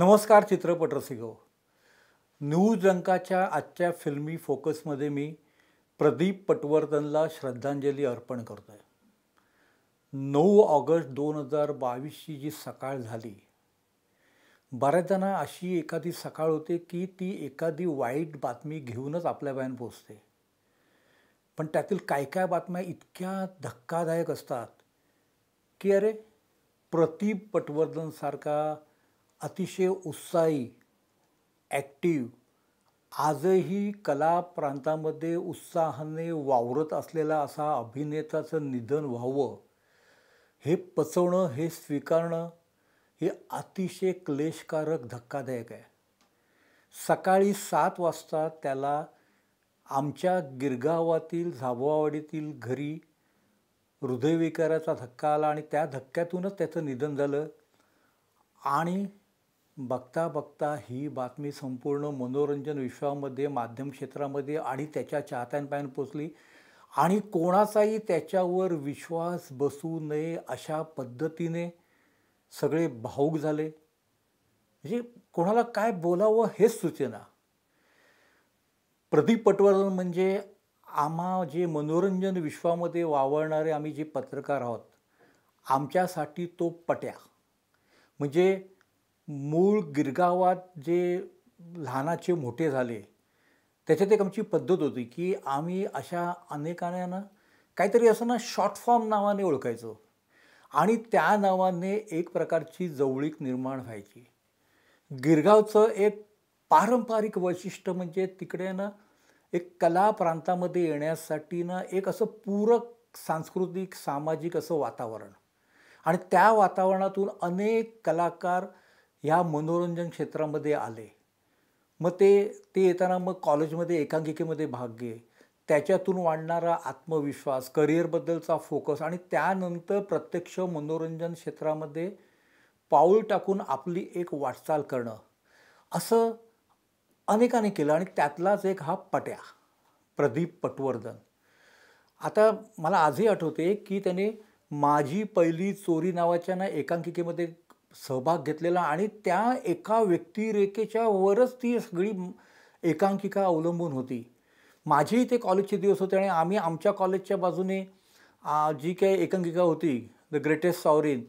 नमस्कार चित्रपट रसिको न्यूज रंकाच्या आजच्या फिल्मी फोकसमध्ये मी प्रदीप पटवर्धनला श्रद्धांजली अर्पण करतो आहे नऊ ऑगस्ट दोन हजार बावीसची जी सकाळ झाली बऱ्याचदा अशी एखादी सकाळ होते की ती एखादी वाईट बातमी घेऊनच आपल्या बाहेर पोचते पण त्यातील काय काय बातम्या इतक्या धक्कादायक असतात की अरे प्रदीप पटवर्धनसारखा अतिशय उत्साही ॲक्टिव आजही कला प्रांतामध्ये उत्साहाने वावरत असलेला असा अभिनेताचं निधन व्हावं हे पचवणं हे स्वीकारणं हे अतिशय क्लेशकारक धक्कादायक आहे सकाळी सात वाजता त्याला आमच्या गिरगावातील झाबवावाडीतील घरी हृदयविकाराचा धक्का आला आणि त्या धक्क्यातूनच त्याचं निधन झालं आणि बघता बघता ही बातमी संपूर्ण मनोरंजन विश्वामध्ये माध्यम क्षेत्रामध्ये आणि त्याच्या चाहत्यांपर्यंत पोचली आणि कोणाचाही त्याच्यावर विश्वास बसू नये अशा पद्धतीने सगळे भाऊक झाले म्हणजे कोणाला काय बोलावं हेच सूचना प्रदीप पटवर्धन म्हणजे आम्हा जे मनोरंजन विश्वामध्ये वावरणारे आम्ही जे पत्रकार आहोत आमच्यासाठी तो पट्या म्हणजे मूळ गिरगावात जे लहानाचे मोठे झाले त्याच्यात एक आमची पद्धत होती की आम्ही अशा अनेकांना काहीतरी असं ना शॉर्ट फॉर्म नावाने ओळखायचो आणि त्या नावाने एक प्रकारची जवळीक निर्माण व्हायची गिरगावचं एक पारंपरिक वैशिष्ट्य म्हणजे तिकडे ना एक कला प्रांतामध्ये येण्यासाठी ना एक असं पूरक सांस्कृतिक सामाजिक असं वातावरण आणि त्या वातावरणातून अनेक कलाकार ह्या मनोरंजन क्षेत्रामध्ये आले मग ते ते येताना मग कॉलेजमध्ये एकांकिकेमध्ये भाग घे त्याच्यातून वाढणारा आत्मविश्वास करिअरबद्दलचा फोकस आणि त्यानंतर प्रत्यक्ष मनोरंजन क्षेत्रामध्ये पाऊल टाकून आपली एक वाटचाल करणं असं अनेकाने केलं आणि त्यातलाच एक हा पट्या प्रदीप पटवर्धन आता मला आजही आठवते की त्याने माझी पहिली चोरी नावाच्या ना एकांकिकेमध्ये सहभाग घेतलेला आणि त्या एका व्यक्तिरेखेच्या वरच ती सगळी एकांकिका अवलंबून होती माझेही ते कॉलेजचे दिवस होते आणि आम्ही आमच्या कॉलेजच्या बाजूने जी काही एकांकिका होती द ग्रेटेस्ट सॉवरीन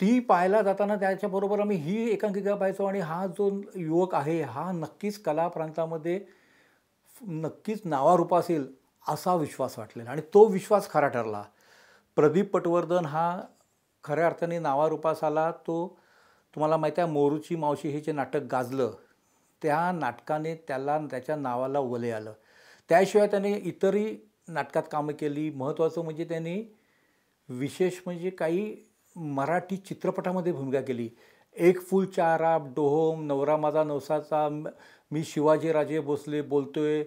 ती पाहायला जाताना त्याच्याबरोबर आम्ही ही एकांकिका पाहायचो आणि हा जो युवक आहे हा नक्कीच कला प्रांतामध्ये नक्कीच नावारूप असेल असा विश्वास वाटलेला आणि तो विश्वास खरा ठरला प्रदीप पटवर्धन हा खऱ्या अर्थाने नावारूपास आला तो तुम्हाला माहिती आहे मोरूची मावशी हे जे नाटक गाजलं त्या नाटकाने त्याला त्याच्या नावाला वले आलं त्याशिवाय त्याने इतरही नाटकात कामं केली महत्त्वाचं म्हणजे त्यांनी विशेष म्हणजे काही मराठी चित्रपटामध्ये भूमिका केली एक फुल चारा आप डोहोम नवरा माझा नवसाचा मी शिवाजीराजे भोसले बोलतोय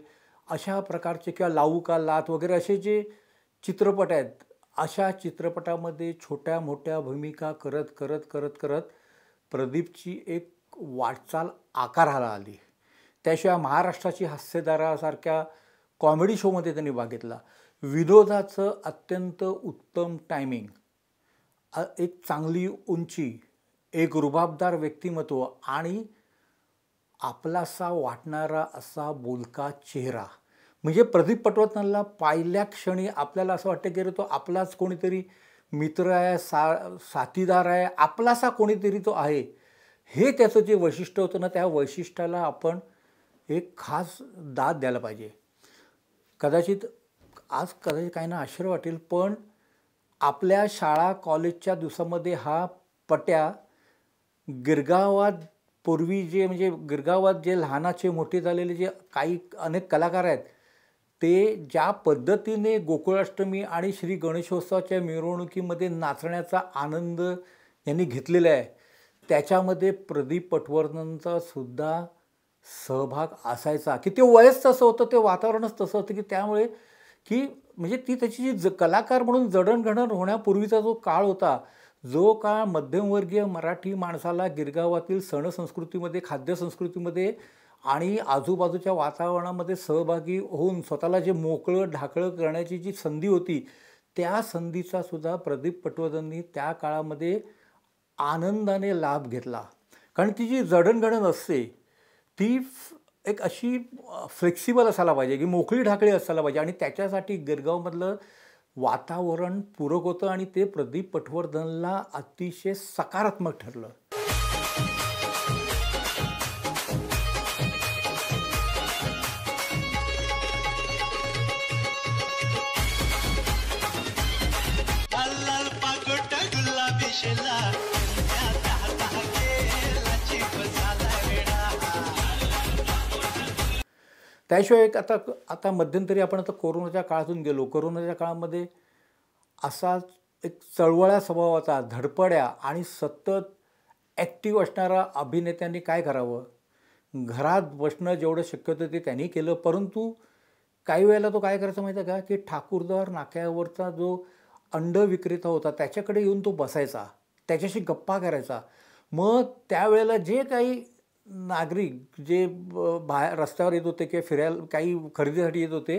अशा प्रकारचे किंवा लावू का लात वगैरे असे जे चित्रपट आहेत अशा चित्रपटामध्ये छोट्या मोठ्या भूमिका करत करत करत करत प्रदीपची एक वाटचाल आकाराला आली त्याशिवाय महाराष्ट्राची हास्यदारासारख्या कॉमेडी शोमध्ये त्यांनी भाग घेतला विनोदाचं अत्यंत उत्तम टायमिंग एक चांगली उंची एक रुबाबदार व्यक्तिमत्व आणि आपलासा वाटणारा असा बोलका चेहरा म्हणजे प्रदीप पटवर्धनला पाहिल्या क्षणी आपल्याला असं वाटतं की तो आपलाच कोणीतरी मित्र आहे सा साथीदार आहे आपलासा कोणीतरी तो आहे हे त्याचं जे वैशिष्ट्य होतं ना त्या वैशिष्ट्याला आपण एक खास दाद द्यायला पाहिजे कदाचित आज कदाचित काही ना आश्चर्य वाटेल पण आपल्या शाळा कॉलेजच्या दिवसामध्ये हा पट्या गिरगावात पूर्वी जे म्हणजे गिरगावात जे लहानाचे मोठे झालेले जे काही अनेक कलाकार आहेत ते ज्या पद्धतीने गोकुळाष्टमी आणि श्री गणेशोत्सवाच्या मिरवणुकीमध्ये नाचण्याचा आनंद यांनी घेतलेला आहे त्याच्यामध्ये प्रदीप पटवर्धनचा सुद्धा सहभाग असायचा की ते वयच तसं होतं ते वातावरणच तसं होतं की त्यामुळे की म्हणजे ती त्याची जी ज कलाकार म्हणून जडणघडण होण्यापूर्वीचा जो काळ होता जो काळ मध्यमवर्गीय मराठी माणसाला गिरगावातील सणसंस्कृतीमध्ये खाद्यसंस्कृतीमध्ये आणि आजूबाजूच्या वातावरणामध्ये सहभागी होऊन स्वतःला जे मोकळं ढाकळं करण्याची जी संधी होती त्या संधीचा सुद्धा प्रदीप पटवर्धननी त्या काळामध्ये आनंदाने लाभ घेतला कारण ती जी जडणघडण असते ती एक अशी फ्लेक्सिबल असायला पाहिजे की मोकळी ढाकळी असायला पाहिजे आणि त्याच्यासाठी गिरगावमधलं वातावरण पूरक होतं आणि ते प्रदीप पटवर्धनला अतिशय सकारात्मक ठरलं त्याशिवाय एक आता आता मध्यंतरी आपण आता कोरोनाच्या काळातून गेलो कोरोनाच्या काळामध्ये असा एक चळवळ्या स्वभावाचा धडपड्या आणि सतत ॲक्टिव्ह असणारा अभिनेत्यांनी काय करावं घरात बसणं जेवढं शक्य होतं ते त्यांनी केलं परंतु काही वेळेला तो काय करायचा माहिती आहे का की ठाकूरदार नाक्यावरचा जो अंड विक्रेता होता त्याच्याकडे येऊन तो बसायचा त्याच्याशी गप्पा करायचा मग त्यावेळेला जे काही नागरिक जे बाहेर रस्त्यावर येत होते किंवा फिरायला काही खरेदीसाठी येत होते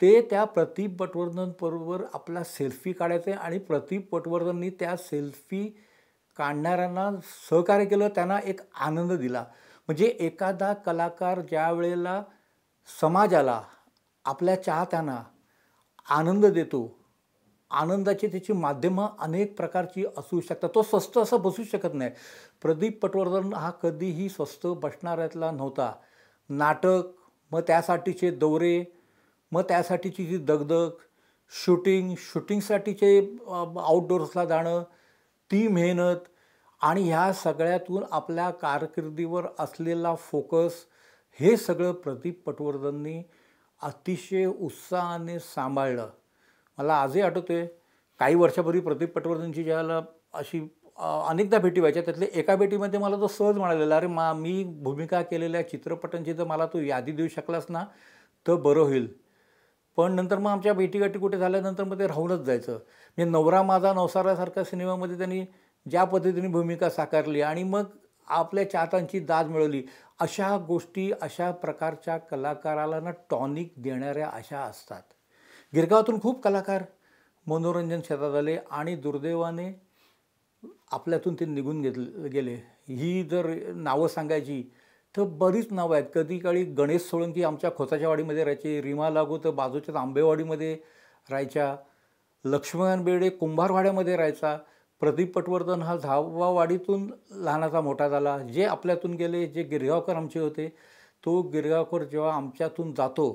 ते त्या प्रतीक पटवर्धनबरोबर आपला सेल्फी काढायचे आणि प्रतीप पटवर्धननी त्या सेल्फी काढणाऱ्यांना सहकार्य केलं त्यांना एक आनंद दिला म्हणजे एखादा कलाकार ज्या वेळेला समाजाला आपल्या चाहत्यांना आनंद देतो आनंदाची त्याची माध्यमं अनेक प्रकारची असू शकतात तो स्वस्त असा बसू शकत नाही प्रदीप पटवर्धन हा कधीही स्वस्त बसणाऱ्यातला नव्हता नाटक मग त्यासाठीचे दौरे मग त्यासाठीची जी दगदग शूटिंग शूटिंगसाठीचे आउटडोर्सला जाणं ती मेहनत आणि ह्या सगळ्यातून आपल्या कारकिर्दीवर असलेला फोकस हे सगळं प्रदीप पटवर्धननी अतिशय उत्साहाने सांभाळलं मला आजही आठवतो आहे काही वर्षापूर्वी प्रदीप पटवर्धनची ज्याला अशी अनेकदा भेटी व्हायच्या त्यातल्या एका भेटीमध्ये मला तो सहज म्हणालेला अरे मा मी भूमिका केलेल्या चित्रपटांची जर मला तू यादी देऊ शकलास ना तर बरं होईल पण नंतर मग आमच्या भेटीगाठी कुठे झाल्यानंतर मग ते राहूनच जायचं म्हणजे नवरा माझा नवसारासारख्या सिनेमामध्ये त्यांनी ज्या पद्धतीने भूमिका साकारली आणि मग आपल्या चाहतांची दाद मिळवली अशा गोष्टी अशा प्रकारच्या कलाकाराला ना टॉनिक देणाऱ्या अशा असतात गिरगावातून खूप कलाकार मनोरंजन क्षेत्रात आले आणि दुर्दैवाने आपल्यातून ते निघून घेत गेले ही जर नावं सांगायची तर बरीच नावं आहेत कधी काळी गणेश सोळंकी आमच्या खोताच्या वाडीमध्ये राहायचे रीमा लागू तर बाजूच्याच आंबेवाडीमध्ये राहायच्या लक्ष्मण बेडे कुंभारवाड्यामध्ये राहायचा प्रदीप पटवर्धन हा धावावाडीतून वाडीतून लहानाचा मोठा झाला जे आपल्यातून गेले जे गिरगावकर आमचे होते तो गिरगावकर जेव्हा आमच्यातून जातो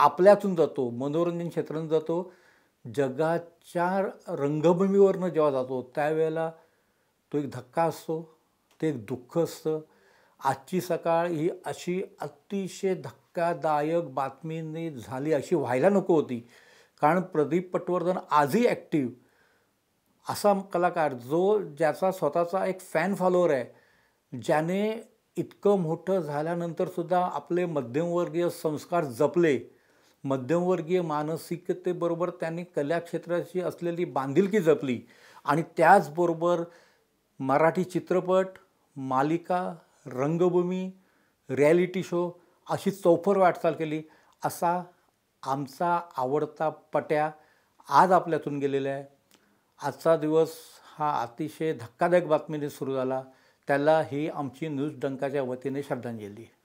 आपल्यातून जातो मनोरंजन क्षेत्रातून जातो जगाच्या रंगभूमीवरनं जेव्हा जातो त्यावेळेला तो एक धक्का असतो ते एक दुःख असतं आजची सकाळ ही अशी अतिशय धक्कादायक बातमींनी झाली अशी व्हायला नको होती कारण प्रदीप पटवर्धन आजही ॲक्टिव असा कलाकार जो ज्याचा स्वतःचा एक फॅन फॉलोअर आहे ज्याने इतकं मोठं झाल्यानंतरसुद्धा आपले मध्यमवर्गीय संस्कार जपले मध्यमवर्गीय मानसिकतेबरोबर त्यांनी कला क्षेत्राशी असलेली बांधिलकी जपली आणि त्याचबरोबर मराठी चित्रपट मालिका रंगभूमी रियालिटी शो अशी चौफर वाटचाल केली असा आमचा आवडता पट्या आज आपल्यातून गेलेला आहे आजचा दिवस हा अतिशय धक्कादायक बातमीने सुरू झाला त्याला ही आमची न्यूज डंकाच्या वतीने श्रद्धांजली